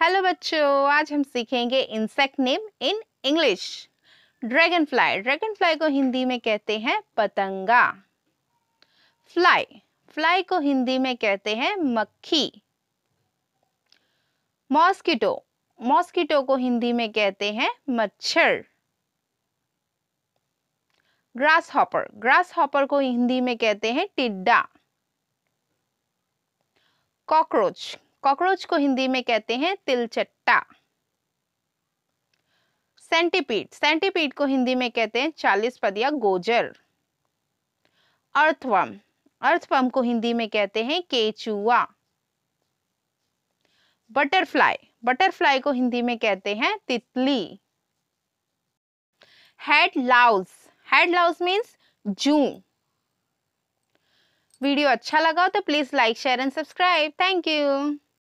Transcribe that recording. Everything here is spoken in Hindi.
हेलो बच्चों आज हम सीखेंगे insect name in English dragonfly dragonfly को हिंदी में कहते हैं पतंगा फ्लाई फ्लाई को हिंदी में कहते हैं मक्खी मॉस्किटो मॉस्किटो को हिंदी में कहते हैं मच्छर ग्रास हॉपर ग्रास हॉपर को हिंदी में कहते हैं टिड्डा कॉकरोच कॉकरोच को हिंदी में कहते हैं तिलचट्टा सेंटीपीड सेंटीपीड को हिंदी में कहते हैं चालीस पद या गोजर अर्थवम अर्थवम को हिंदी में कहते हैं केचुआ बटरफ्लाई बटरफ्लाई को हिंदी में कहते हैं तितली head louse head louse means जू वीडियो अच्छा लगा तो please like share and subscribe thank you